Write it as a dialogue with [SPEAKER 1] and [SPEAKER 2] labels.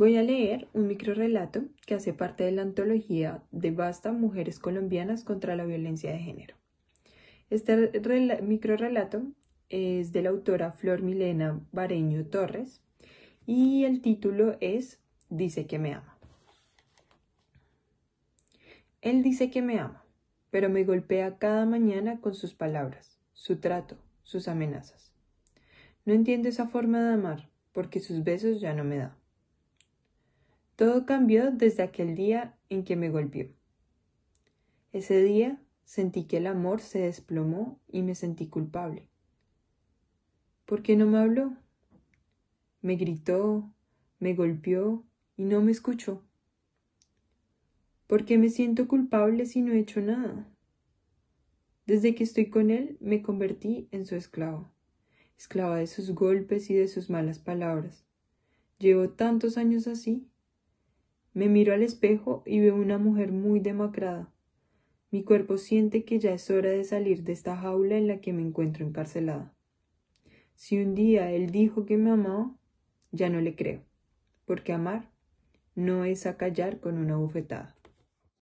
[SPEAKER 1] Voy a leer un microrelato que hace parte de la antología de Basta Mujeres Colombianas contra la Violencia de Género. Este microrelato es de la autora Flor Milena Bareño Torres y el título es Dice que me ama. Él dice que me ama, pero me golpea cada mañana con sus palabras, su trato, sus amenazas. No entiendo esa forma de amar, porque sus besos ya no me dan. Todo cambió desde aquel día en que me golpeó. Ese día sentí que el amor se desplomó y me sentí culpable. ¿Por qué no me habló? Me gritó, me golpeó y no me escuchó. ¿Por qué me siento culpable si no he hecho nada? Desde que estoy con él me convertí en su esclavo, esclava de sus golpes y de sus malas palabras. Llevo tantos años así me miro al espejo y veo una mujer muy demacrada. Mi cuerpo siente que ya es hora de salir de esta jaula en la que me encuentro encarcelada. Si un día él dijo que me amaba, ya no le creo, porque amar no es acallar con una bofetada.